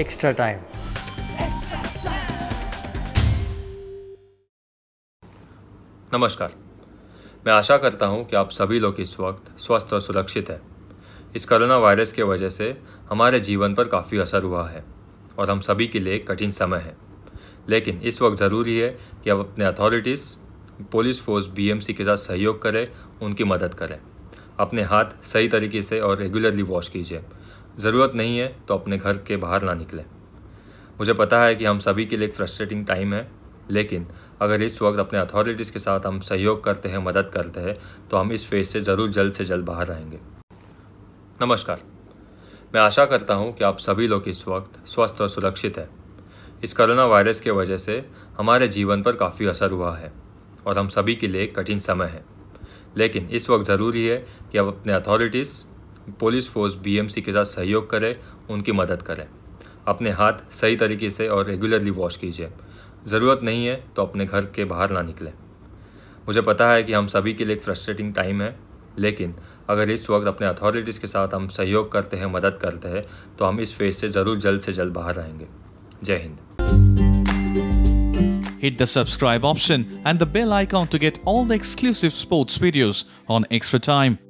Extra time नमस्कार मैं आशा करता हूं कि आप सभी लोग इस वक्त स्वस्थ और सुरक्षित हैं इस कोरोना वायरस के वजह से हमारे जीवन पर काफ़ी असर हुआ है और हम सभी के लिए कठिन समय है लेकिन इस वक्त ज़रूरी है कि आप अपने अथॉरिटीज़ पुलिस फोर्स बीएमसी के साथ सहयोग करें उनकी मदद करें अपने हाथ सही तरीके से और रेगुलरली वॉश कीजिए ज़रूरत नहीं है तो अपने घर के बाहर ना निकलें मुझे पता है कि हम सभी के लिए एक फ्रस्ट्रेटिंग टाइम है लेकिन अगर इस वक्त अपने अथॉरिटीज़ के साथ हम सहयोग करते हैं मदद करते हैं तो हम इस फेज से ज़रूर जल्द से जल्द बाहर आएंगे नमस्कार मैं आशा करता हूँ कि आप सभी लोग इस वक्त स्वस्थ और सुरक्षित हैं इस कोरोना वायरस के वजह से हमारे जीवन पर काफ़ी असर हुआ है और हम सभी के लिए कठिन समय है लेकिन इस वक्त ज़रूरी है कि आप अपने अथॉरिटीज़ पुलिस फोर्स बीएमसी के साथ सहयोग करें उनकी मदद करें अपने हाथ सही तरीके से और रेगुलरली वॉश कीजिए ज़रूरत नहीं है तो अपने घर के बाहर ना निकलें मुझे पता है कि हम सभी के लिए एक फ्रस्ट्रेटिंग टाइम है लेकिन अगर इस वक्त अपने अथॉरिटीज़ के साथ हम सहयोग करते हैं मदद करते हैं तो हम इस फेज से ज़रूर जल्द से जल्द बाहर आएंगे जय Hind Hit the subscribe option and the bell icon to get all the exclusive sports videos on Extra Time.